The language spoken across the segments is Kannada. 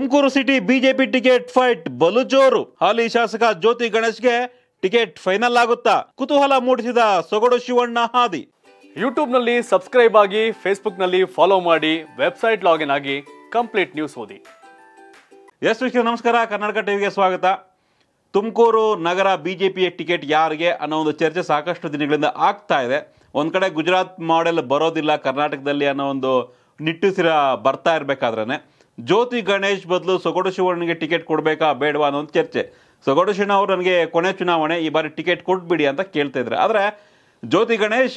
Tumakuru city BJP ticket fight ಬಲು ಜೋರು ಹಾಲಿ ಶಾಸಕ ಜ್ಯೋತಿ ಗಣೇಶ್ಗೆ ಟಿಕೆಟ್ ಫೈನಲ್ ಆಗುತ್ತಾ ಕುತೂಹಲ ಮೂಡಿಸಿದ ಸೊಗಡು ಶಿವಣ್ಣ ಹಾದಿ ಯೂಟ್ಯೂಬ್ನಲ್ಲಿ ಸಬ್ಸ್ಕ್ರೈಬ್ ಆಗಿ ಫೇಸ್ಬುಕ್ನಲ್ಲಿ ಫಾಲೋ ಮಾಡಿ ವೆಬ್ಸೈಟ್ ಲಾಗಿನ್ ಆಗಿ ಕಂಪ್ಲೀಟ್ ನ್ಯೂಸ್ ಓದಿ ಎಸ್ ವಿಷ್ಣು ನಮಸ್ಕಾರ ಕರ್ನಾಟಕ ಟಿವಿಗೆ ಸ್ವಾಗತ ತುಮಕೂರು ನಗರ ಬಿಜೆಪಿಯ ಟಿಕೆಟ್ ಯಾರಿಗೆ ಅನ್ನೋ ಒಂದು ಚರ್ಚೆ ಸಾಕಷ್ಟು ದಿನಗಳಿಂದ ಆಗ್ತಾ ಇದೆ ಒಂದು ಕಡೆ ಗುಜರಾತ್ ಮಾಡೆಲ್ ಬರೋದಿಲ್ಲ ಕರ್ನಾಟಕದಲ್ಲಿ ಅನ್ನೋ ಒಂದು ನಿಟ್ಟುಸಿರ ಬರ್ತಾ ಇರಬೇಕಾದ್ರೆ ಜ್ಯೋತಿ ಗಣೇಶ್ ಬದಲು ಸೊಗಡು ಶಿವಣ್ಣಗೆ ಟಿಕೆಟ್ ಕೊಡಬೇಕಾ ಬೇಡವಾ ಅನ್ನೋ ಚರ್ಚೆ ಸೊಗಡು ಶಿವಣ್ಣ ಅವರು ನನಗೆ ಕೊನೆ ಚುನಾವಣೆ ಈ ಬಾರಿ ಟಿಕೆಟ್ ಕೊಟ್ಬಿಡಿ ಅಂತ ಕೇಳ್ತಾ ಇದ್ರು ಆದರೆ Jyoti Ganesh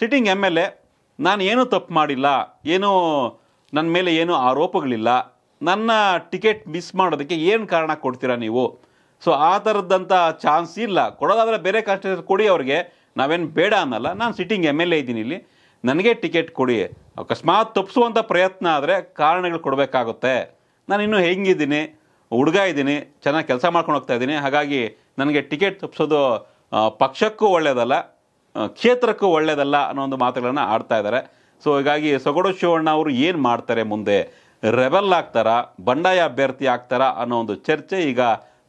sitting M L A ನಾನು ಏನೂ ತಪ್ಪು ಮಾಡಿಲ್ಲ ಏನೂ ನನ್ನ ಮೇಲೆ ಏನೂ ಆರೋಪಗಳಿಲ್ಲ ನನ್ನ ಟಿಕೆಟ್ ಮಿಸ್ ಮಾಡೋದಕ್ಕೆ ಏನು ಕಾರಣ ಕೊಡ್ತೀರಾ ನೀವು ಸೊ ಆ ಥರದ್ದಂಥ ಚಾನ್ಸ್ ಇಲ್ಲ ಕೊಡೋದಾದರೆ ಬೇರೆ ಕಾನ್ಸ್ಟಿಟ್ಯೂನ್ಸ್ ಕೊಡಿ ಅವ್ರಿಗೆ ನಾವೇನು ಬೇಡ ಅನ್ನಲ್ಲ ನಾನು ಸಿಟ್ಟಿಂಗ್ ಎಮ್ ಎಲ್ ಎ ಇದ್ದೀನಿ ಇಲ್ಲಿ ನನಗೆ ಟಿಕೆಟ್ ಕೊಡಿ ಅಕಸ್ಮಾತ್ ತಪ್ಪಿಸುವಂಥ ಪ್ರಯತ್ನ ಆದರೆ ಕಾರಣಗಳು ಕೊಡಬೇಕಾಗುತ್ತೆ ನಾನು ಇನ್ನೂ ಹೆಂಗಿದ್ದೀನಿ ಹುಡುಗ ಇದ್ದೀನಿ ಚೆನ್ನಾಗಿ ಕೆಲಸ ಮಾಡ್ಕೊಂಡು ಹೋಗ್ತಾ ಇದ್ದೀನಿ ಹಾಗಾಗಿ ನನಗೆ ಟಿಕೆಟ್ ತಪ್ಪಿಸೋದು ಪಕ್ಷಕ್ಕೂ ಒಳ್ಳೆಯದಲ್ಲ ಕ್ಷೇತ್ರಕ್ಕೂ ಒಳ್ಳೆಯದಲ್ಲ ಅನ್ನೋ ಒಂದು ಮಾತುಗಳನ್ನು ಆಡ್ತಾ ಇದ್ದಾರೆ ಸೊ ಹೀಗಾಗಿ ಸೊಗಡು ಶಿವಣ್ಣ ಅವರು ಏನು ಮಾಡ್ತಾರೆ ಮುಂದೆ ರೆಬೆಲ್ ಆಗ್ತಾರಾ ಬಂಡಾಯ ಅಭ್ಯರ್ಥಿ ಆಗ್ತಾರಾ ಅನ್ನೋ ಒಂದು ಚರ್ಚೆ ಈಗ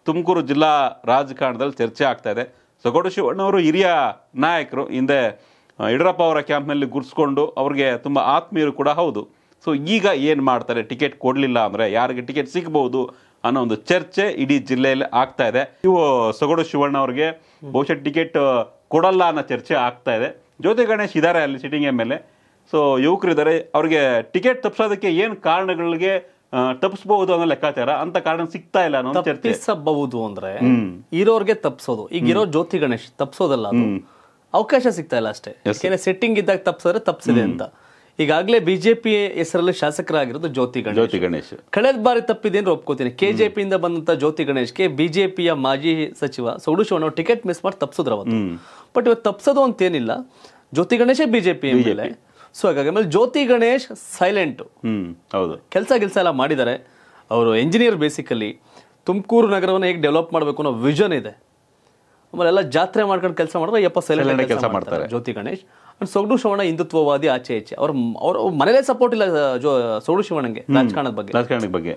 ತುಮಕೂರು ಜಿಲ್ಲಾ ರಾಜಕಾರಣದಲ್ಲಿ ಚರ್ಚೆ ಆಗ್ತಾ ಇದೆ ಸೊಗಡು ಶಿವಣ್ಣವರು ಹಿರಿಯ ನಾಯಕರು ಹಿಂದೆ ಯಡಿಯೂರಪ್ಪ ಅವರ ಕ್ಯಾಂಪ್ನಲ್ಲಿ ಗುರ್ಸ್ಕೊಂಡು ಅವ್ರಿಗೆ ತುಂಬ ಆತ್ಮೀಯರು ಕೂಡ ಹೌದು ಸೊ ಈಗ ಏನು ಮಾಡ್ತಾರೆ ಟಿಕೆಟ್ ಕೊಡಲಿಲ್ಲ ಅಂದರೆ ಯಾರಿಗೆ ಟಿಕೆಟ್ ಸಿಗ್ಬೋದು ಅನ್ನೋ ಒಂದು ಚರ್ಚೆ ಇಡೀ ಜಿಲ್ಲೆಯಲ್ಲಿ ಆಗ್ತಾ ಇದೆ ಇವು ಸೊಗಡು ಶಿವಣ್ಣ ಅವ್ರಿಗೆ ಬಹುಶಃ ಟಿಕೆಟ್ ಕೊಡಲ್ಲ ಅನ್ನೋ ಚರ್ಚೆ ಆಗ್ತಾ ಇದೆ ಜ್ಯೋತಿ ಗಣೇಶ್ ಇದ್ದಾರೆ ಅಲ್ಲಿ sitting M L A so ಯುವಕರಿದ್ದಾರೆ ಅವ್ರಿಗೆ ಟಿಕೆಟ್ ತಪ್ಪಿಸೋದಕ್ಕೆ ಏನು ಕಾರಣಗಳಿಗೆ ತಪ್ಪಿಸಬಹುದು ಅನ್ನೋ ಲೆಕ್ಕಾಚಾರ ಅಂತ ಕಾರಣ ಸಿಗ್ತಾ ಇಲ್ಲ ಅನ್ನೋ ತಪ್ಪಿಸಬಹುದು ಅಂದ್ರೆ ಇರೋರ್ಗೆ ತಪ್ಪಿಸೋದು ಈಗ ಇರೋ ಜ್ಯೋತಿ ಗಣೇಶ್ ತಪ್ಪಿಸೋದಲ್ಲ ಅವಕಾಶ ಸಿಗ್ತಾ ಇಲ್ಲ ಅಷ್ಟೇ ಏನೇ ಸೆಟ್ಟಿಂಗ್ ಇದ್ದಾಗ ತಪ್ಪಿಸಿದ್ರೆ ತಪ್ಪಿಸಿದೆ ಅಂತ ಈಗಾಗಲೇ ಬಿಜೆಪಿ ಹೆಸರಲ್ಲಿ ಶಾಸಕರಾಗಿರೋದು ಜ್ಯೋತಿ ಗಣೇಶ್ ಜ್ಯೋತಿ ಗಣೇಶ್ ಕಳೆದ ಬಾರಿ ತಪ್ಪಿದೆ ಅಂದ್ರೆ ಒಪ್ಕೋತೀನಿ ಕೆಜೆಪಿ ಇಂದ ಬಂದಂತ ಜ್ಯೋತಿ ಗಣೇಶ್ಗೆ ಬಿಜೆಪಿಯ ಮಾಜಿ ಸಚಿವ ಸೌಡು ಶಿವಣ್ಣ ಟಿಕೆಟ್ ಮಿಸ್ ಮಾಡಿ ತಪ್ಪಿಸಿದ್ರು ಅವತ್ತು ಬಟ್ ಇವತ್ತು ತಪ್ಪಿಸೋದು ಅಂತೇನಿಲ್ಲ ಜ್ಯೋತಿ ಗಣೇಶೇ ಬಿಜೆಪಿ ಮೇಲೆ ಸೊ ಹಾಗಾಗಿ ಆಮೇಲೆ ಜ್ಯೋತಿ ಗಣೇಶ್ ಸೈಲೆಂಟ್ ಹೌದು ಕೆಲಸ ಕೆಲಸ ಎಲ್ಲ ಮಾಡಿದ್ದಾರೆ ಅವರು ಎಂಜಿನಿಯರ್ ಬೇಸಿಕಲಿ ತುಮಕೂರು ನಗರವನ್ನು ಹೇಗೆ ಡೆವಲಪ್ ಮಾಡಬೇಕು ಅನ್ನೋ ವಿಷನ್ ಇದೆ ಆಮೇಲೆ ಜಾತ್ರೆ ಮಾಡ್ಕೊಂಡು ಕೆಲಸ ಮಾಡಿದ್ರೆ ಯಪ್ಪ ಸೈಲೆಂಟ್ ಕೆಲಸ ಮಾಡ್ತಾರೆ ಜ್ಯೋತಿ ಗಣೇಶ್ ಅಂಡ್ ಸೊಗಡು ಶ್ರವಣ ಹಿಂದುತ್ವವಾದಿ ಆಚೆ ಹೆಚ್ಚೆ ಅವ್ರ ಅವ್ರ ಮನೇಲೇ ಸಪೋರ್ಟ್ ಇಲ್ಲ ಜೋ ಸೊಗಡು ಶಿವಣಂಗೆ ರಾಜಕಾರಣದ ಬಗ್ಗೆ ರಾಜಕಾರಣದ ಬಗ್ಗೆ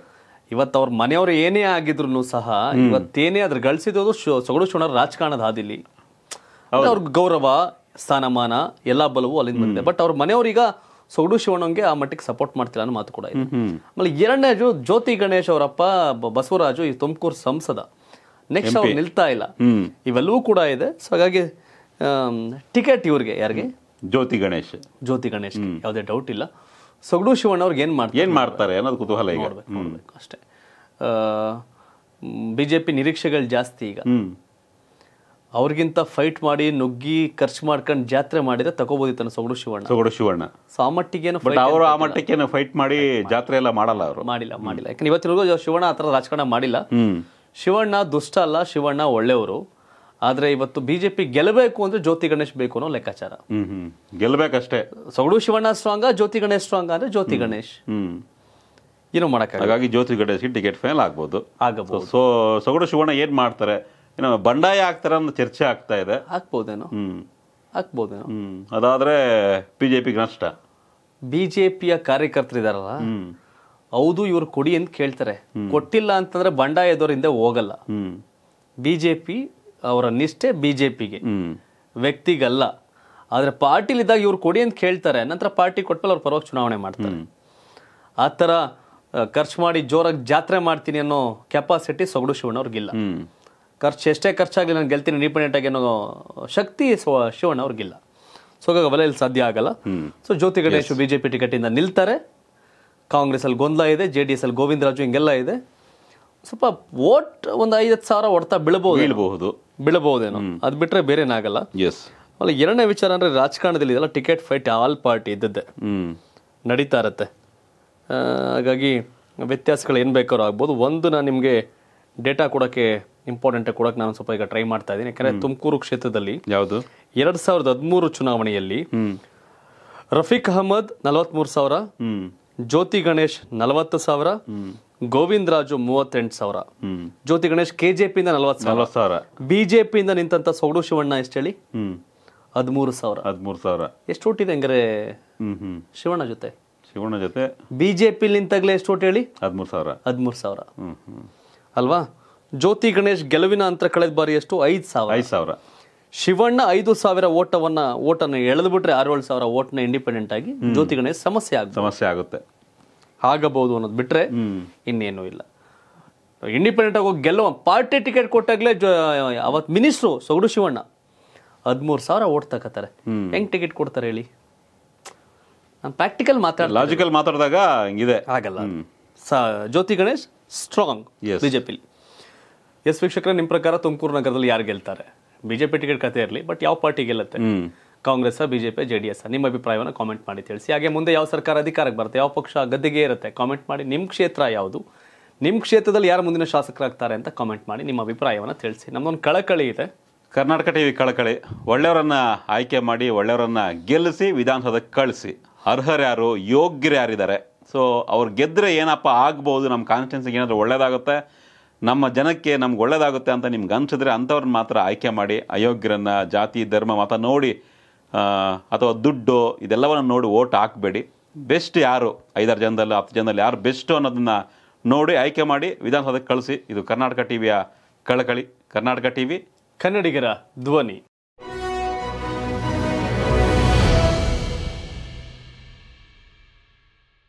ಇವತ್ತು ಅವ್ರ ಮನೆಯವರು ಏನೇ ಆಗಿದ್ರು ಸಹ ಇವತ್ತೇನೇ ಅದ್ರ ಗಳಿಸಿದ್ರು ಸೊಗಡು ಶಿವಣ ರಾಜಕಾರಣದ ಹಾದಿಲಿ ಅವ್ರ ಗೌರವ ಸ್ಥಾನಮಾನ ಎಲ್ಲ ಬಲವು ಅಲ್ಲಿಂದ ಬಂದಿದೆ ಬಟ್ ಅವ್ರ ಮನೆಯವ್ರೀಗ ಸೊಗಡು ಶಿವಣ್ಣಂಗೆ ಆ ಮಟ್ಟಿಗೆ ಸಪೋರ್ಟ್ ಮಾಡ್ತಿಲ್ಲ ಅನ್ನೋ ಮಾತು ಕೂಡ ಇದೆ ಆಮೇಲೆ ಎರಡನೇ ಜ್ಯೋತಿ ಗಣೇಶ್ ಅವರಪ್ಪ ಬಸವರಾಜು ಈ ತುಮಕೂರು ಸಂಸದ ನೆಕ್ಸ್ಟ್ ಅವ್ರು ನಿಲ್ತಾ ಇಲ್ಲ ಇವೆಲ್ಲವೂ ಕೂಡ ಇದೆ ಸೊ ಹಾಗಾಗಿ ಟಿಕೆಟ್ ಇವ್ರಿಗೆ ಯಾರಿಗೆ ಜ್ಯೋತಿ ಗಣೇಶ್ ಜ್ಯೋತಿ ಗಣೇಶ್ ಯಾವುದೇ ಡೌಟ್ ಇಲ್ಲ ಸೊಗಡು ಶಿವಣ್ಣ ಅವ್ರಿಗೆ ಏನು ಮಾಡ್ತಾರೆ ಏನು ಮಾಡ್ತಾರೆ ಅನ್ನೋದು ಕುತೂಹಲ ಈಗ ಅಷ್ಟೇ ಬಿ ಜೆ ಪಿ ನಿರೀಕ್ಷೆಗಳು ಜಾಸ್ತಿ ಈಗ ಅವ್ರಿಗಿಂತ ಫೈಟ್ ಮಾಡಿ ನುಗ್ಗಿ ಖರ್ಚು ಮಾಡ್ಕೊಂಡು ಜಾತ್ರೆ ಮಾಡಿದ್ರೆ ತಗೋಬೋದಿತ್ತು ಸೊಗಡು ಶಿವಣ್ಣ ಸೊಗಡು ಶಿವಣ್ಣ ಸೊ ಆ ಮಟ್ಟಿಗೇನು ಅವರು ಆ ಮಟ್ಟಕ್ಕೇನು ಫೈಟ್ ಮಾಡಿ ಜಾತ್ರೆ ಎಲ್ಲ ಮಾಡಲ್ಲ ಅವರು ಮಾಡಿಲ್ಲ ಮಾಡಿಲ್ಲ ಯಾಕಂದ್ರೆ ಇವತ್ತಿನವರೆಗೂ ಶಿವಣ್ಣ ಆ ಥರ ರಾಜಕಾರಣ ಮಾಡಿಲ್ಲ ಶಿವಣ್ಣ ದುಷ್ಟ ಅಲ್ಲ ಶಿವಣ್ಣ ಒಳ್ಳೆಯವರು ಆದರೆ ಇವತ್ತು ಬಿ ಜೆ ಪಿ ಗೆಲ್ಲಬೇಕು ಅಂದರೆ ಜ್ಯೋತಿ ಗಣೇಶ್ ಬೇಕು ಅನ್ನೋ ಲೆಕ್ಕಾಚಾರ ಗೆಲ್ಲಬೇಕಷ್ಟೇ ಸಗಡು ಶಿವಣ್ಣ ಸ್ಟ್ರಾಂಗ ಜ್ಯೋತಿ ಗಣೇಶ್ ಸ್ಟ್ರಾಂಗ್ ಅಂದರೆ ಜ್ಯೋತಿ ಗಣೇಶ್ ಏನು ಮಾಡಕ್ಕೆ ಹಾಗಾಗಿ ಜ್ಯೋತಿ ಗಣೇಶ್ ಟಿಕೆಟ್ ಫೇಲ್ ಆಗ್ಬೋದು ಆಗಬಹುದು ಸೊ ಸೊಗಡು ಶಿವಣ್ಣ ಏನು ಮಾಡ್ತಾರೆ ಏನೋ ಬಂಡಾಯ ಆಗ್ತಾರೆ ಅನ್ನೋ ಚರ್ಚೆ ಆಗ್ತಾ ಇದೆ ಹಾಕ್ಬೋದೇನೋ ಹಾಕ್ಬೋದೇನೋ ಅದಾದರೆ ಬಿ ಜೆ ಪಿಗೆ ನಷ್ಟ ಬಿ ಜೆ ಪಿಯ ಕಾರ್ಯಕರ್ತರಿದಾರಲ್ಲ ಹೌದು ಇವ್ರು ಕೊಡಿ ಅಂತ ಕೇಳ್ತಾರೆ ಕೊಟ್ಟಿಲ್ಲ ಅಂತಂದ್ರೆ ಬಂಡಾಯ ಹೋಗಲ್ಲ ಬಿಜೆಪಿ ಅವರ ನಿಷ್ಠೆ ಬಿಜೆಪಿಗೆ ವ್ಯಕ್ತಿಗಲ್ಲ ಪಾರ್ಟಿಲಿ ಇದ್ದಾಗ ಇವ್ರು ಕೊಡಿ ಅಂತ ಕೇಳ್ತಾರೆ ನಂತರ ಪಾರ್ಟಿ ಕೊಟ್ಮೇಲೆ ಅವ್ರು ಪರವಾಗಿ ಚುನಾವಣೆ ಮಾಡ್ತಾರೆ ಆ ಥರ ಖರ್ಚು ಮಾಡಿ ಜೋರಾಗಿ ಜಾತ್ರೆ ಮಾಡ್ತೀನಿ ಅನ್ನೋ ಕೆಪಾಸಿಟಿ ಸೊಗಡು ಶಿವಣ್ಣ ಅವ್ರಿಗಿಲ್ಲ ಖರ್ಚು ಎಷ್ಟೇ ಖರ್ಚಾಗಲಿ ನಾನು ಗೆಲ್ತೀನಿ ಇಂಡಿಪೆಂಡೆಂಟ್ ಆಗಿ ಅನ್ನೋ ಶಕ್ತಿ ಶಿವಣ್ಣ ಅವ್ರಿಗಿಲ್ಲ ಸೊ ಹಾಗಾಗಿ ಇಲ್ಲಿ ಸಾಧ್ಯ ಆಗಲ್ಲ so Jyoti Ganesh BJP ticket ಇಂದ ನಿಲ್ತಾರೆ ಕಾಂಗ್ರೆಸ್ಸಲ್ಲಿ ಗೊಂದಲ ಇದೆ ಜೆ ಡಿ ಎಸ್ ಅಲ್ಲಿ ಗೋವಿಂದರಾಜು ಹಿಂಗೆಲ್ಲ ಇದೆ ಸ್ವಲ್ಪ ವೋಟ್ ಒಂದು ಐದತ್ತು ಸಾವಿರ ಹೊಡ್ತಾ ಬೀಳಬಹುದು ಬೀಳಬಹುದು ಬೀಳಬಹುದೇನೋ ಅದು ಬಿಟ್ಟರೆ ಬೇರೆ ಏನಾಗಲ್ಲ ಎಸ್ ಎರಡನೇ ವಿಚಾರ ಅಂದರೆ ರಾಜಕಾರಣದಲ್ಲಿ ಇದೆಲ್ಲ ಟಿಕೆಟ್ ಫೈಟ್ ಆಲ್ ಪಾರ್ಟಿ ಇದ್ದದ್ದೆ ನಡೀತಾ ಇರತ್ತೆ ಹಾಗಾಗಿ ವ್ಯತ್ಯಾಸಗಳು ಏನು ಬೇಕಾದ್ರೂ ಆಗ್ಬೋದು ಒಂದು ನಾನು ನಿಮಗೆ ಡೇಟಾ ಕೊಡೋಕ್ಕೆ ಇಂಪಾರ್ಟೆಂಟ್ ಕೊಡೋಕೆ ನಾನು ಸ್ವಲ್ಪ ಈಗ ಟ್ರೈ ಮಾಡ್ತಾ ಇದ್ದೀನಿ ಯಾಕಂದ್ರೆ ತುಮಕೂರು ಕ್ಷೇತ್ರದಲ್ಲಿ ಯಾವುದು ಎರಡು ಸಾವಿರದ ಹದಿಮೂರು ಚುನಾವಣೆಯಲ್ಲಿ ರಫೀಕ್ ಅಹಮದ್ ನಲವತ್ತ್ಮೂರು ಸಾವಿರ ಜ್ಯೋತಿ ಗಣೇಶ್ ನಲವತ್ತು ಸಾವಿರ ಗೋವಿಂದ್ ರಾಜು ಮೂವತ್ತೆಂಟು ಸಾವಿರ ಜ್ಯೋತಿ ಗಣೇಶ್ ಕೆಜೆಪಿ ನಲವತ್ತು ಸಾವಿರ ಬಿಜೆಪಿ ಇಂದ ನಿಂತ ಸೌಡು ಶಿವಣ್ಣ ಎಷ್ಟು ಹೇಳಿ ಹದಿಮೂರು ಸಾವಿರ ಹದಿಮೂರು ಸಾವಿರ ಎಷ್ಟು ಓಟಿದೆ ಹ್ಮ್ ಶಿವಣ್ಣ ಜೊತೆ ಶಿವಣ್ಣ ಜೊತೆ ಬಿಜೆಪಿ ನಿಂತಾಗ್ಲೇ ಎಷ್ಟು ಓಟ್ ಹೇಳಿ ಹದಿಮೂರು ಸಾವಿರ ಹದಿಮೂರು ಸಾವಿರ ಅಲ್ವಾ ಜ್ಯೋತಿ ಗಣೇಶ್ ಗೆಲುವಿನ ಅಂತರ ಕಳೆದ ಬಾರಿ ಎಷ್ಟು ಐದು ಸಾವಿರ ಐದು ಸಾವಿರ ಶಿವಣ್ಣ ಐದು ಸಾವಿರ ಓಟವನ್ನ ಓಟನ್ನು ಎಳೆದು ಬಿಟ್ರೆ ಆರೇಳು ಸಾವಿರ ಓಟ್ನ ಇಂಡಿಪೆಂಡೆಂಟ್ ಆಗಿ ಜ್ಯೋತಿ ಗಣೇಶ್ ಸಮಸ್ಯೆ ಆಗ ಸಮಸ್ಯೆ ಆಗುತ್ತೆ ಆಗಬಹುದು ಅನ್ನೋದು ಬಿಟ್ರೆ ಇನ್ನೇನು ಇಲ್ಲ ಇಂಡಿಪೆಂಡೆಂಟ್ ಆಗಿ ಗೆಲ್ಲ ಪಾರ್ಟಿ ಟಿಕೆಟ್ ಕೊಟ್ಟಾಗಲೇ ಅವತ್ ಮಿನಿಸ್ಟ್ರು ಸೊಗಡು ಶಿವಣ್ಣ ಹದ್ಮೂರ್ ಸಾವಿರ ಓಟ್ ತಗೋತಾರೆ ಹೆಂಗ್ ಟಿಕೆಟ್ ಕೊಡ್ತಾರೆ ಹೇಳಿ ನಾನು ಪ್ರಾಕ್ಟಿಕಲ್ ಮಾತಾಡ ಲಾಜಿಕಲ್ ಮಾತಾಡಿದಾಗ ಹಿಂಗಿದೆ ಆಗಲ್ಲ ಜ್ಯೋತಿ ಗಣೇಶ್ ಸ್ಟ್ರಾಂಗ್ ಬಿಜೆಪಿಲಿ ಎಸ್ ವೀಕ್ಷಕರ ನಿಮ್ಮ ಪ್ರಕಾರ ತುಮಕೂರು ನಗರದಲ್ಲಿ ಯಾರು ಗೆಲ್ತಾರೆ ಬಿಜೆಪಿ ಟಿಕೆಟ್ ಕತೆ ಇರಲಿ ಬಟ್ ಯಾವ ಪಾರ್ಟಿ ಗೆಲ್ಲುತ್ತೆ Congress BJP J D S ನಿಮ್ಮ ಅಭಿಪ್ರಾಯವನ್ನು ಕಾಮೆಂಟ್ ಮಾಡಿ ತಿಳಿಸಿ ಹಾಗೆ ಮುಂದೆ ಯಾವ ಸರ್ಕಾರ ಅಧಿಕಾರಕ್ಕೆ ಬರುತ್ತೆ ಯಾವ ಪಕ್ಷ ಗದ್ದೆಗೆ ಇರುತ್ತೆ ಕಾಮೆಂಟ್ ಮಾಡಿ ನಿಮ್ಮ ಕ್ಷೇತ್ರ ಯಾವುದು ನಿಮ್ಮ ಕ್ಷೇತ್ರದಲ್ಲಿ ಯಾರು ಮುಂದಿನ ಶಾಸಕರಾಗ್ತಾರೆ ಅಂತ ಕಾಮೆಂಟ್ ಮಾಡಿ ನಿಮ್ಮ ಅಭಿಪ್ರಾಯವನ್ನು ತಿಳಿಸಿ ನಮ್ಮದೊಂದು ಕಳಕಳಿ ಇದೆ ಕರ್ನಾಟಕ ಟಿವಿ ಕಳಕಳಿ ಒಳ್ಳೆಯವರನ್ನ ಆಯ್ಕೆ ಮಾಡಿ ಒಳ್ಳೆಯವರನ್ನ ಗೆಲ್ಲಿಸಿ ವಿಧಾನಸೌಧಕ್ಕೆ ಕಳಿಸಿ ಅರ್ಹರ್ಯಾರು ಯಾರು ಯೋಗ್ಯರು ಯಾರಿದ್ದಾರೆ ಸೊ ಅವ್ರು ಗೆದ್ದರೆ ಏನಪ್ಪ ಆಗ್ಬೋದು ನಮ್ಮ ಕಾನ್ಸ್ಟಿಟ್ಯೂನ್ಸಿಗೆ ಏನಾದರೂ ಒಳ್ಳೇದಾಗುತ್ತೆ ನಮ್ಮ ಜನಕ್ಕೆ ನಮ್ಗೆ ಒಳ್ಳೇದಾಗುತ್ತೆ ಅಂತ ನಿಮ್ಗೆ ಅನಿಸಿದ್ರೆ ಅಂಥವ್ರನ್ನ ಮಾತ್ರ ಆಯ್ಕೆ ಮಾಡಿ ಅಯೋಗ್ಯರನ್ನು ಜಾತಿ ಧರ್ಮ ಮತ ನೋಡಿ ಅಥವಾ ದುಡ್ಡು ಇದೆಲ್ಲವನ್ನು ನೋಡಿ ಓಟ್ ಹಾಕಬೇಡಿ ಬೆಸ್ಟ್ ಯಾರು ಐದಾರು ಜನದಲ್ಲಿ ಹತ್ತು ಜನದಲ್ಲಿ ಯಾರು ಬೆಸ್ಟು ಅನ್ನೋದನ್ನು ನೋಡಿ ಆಯ್ಕೆ ಮಾಡಿ ವಿಧಾನಸೌಧಕ್ಕೆ ಕಳಿಸಿ ಇದು ಕರ್ನಾಟಕ ಟಿ ವಿಯ ಕಳಕಳಿ ಕರ್ನಾಟಕ ವಿ ಕನ್ನಡಿಗರ ಧ್ವನಿ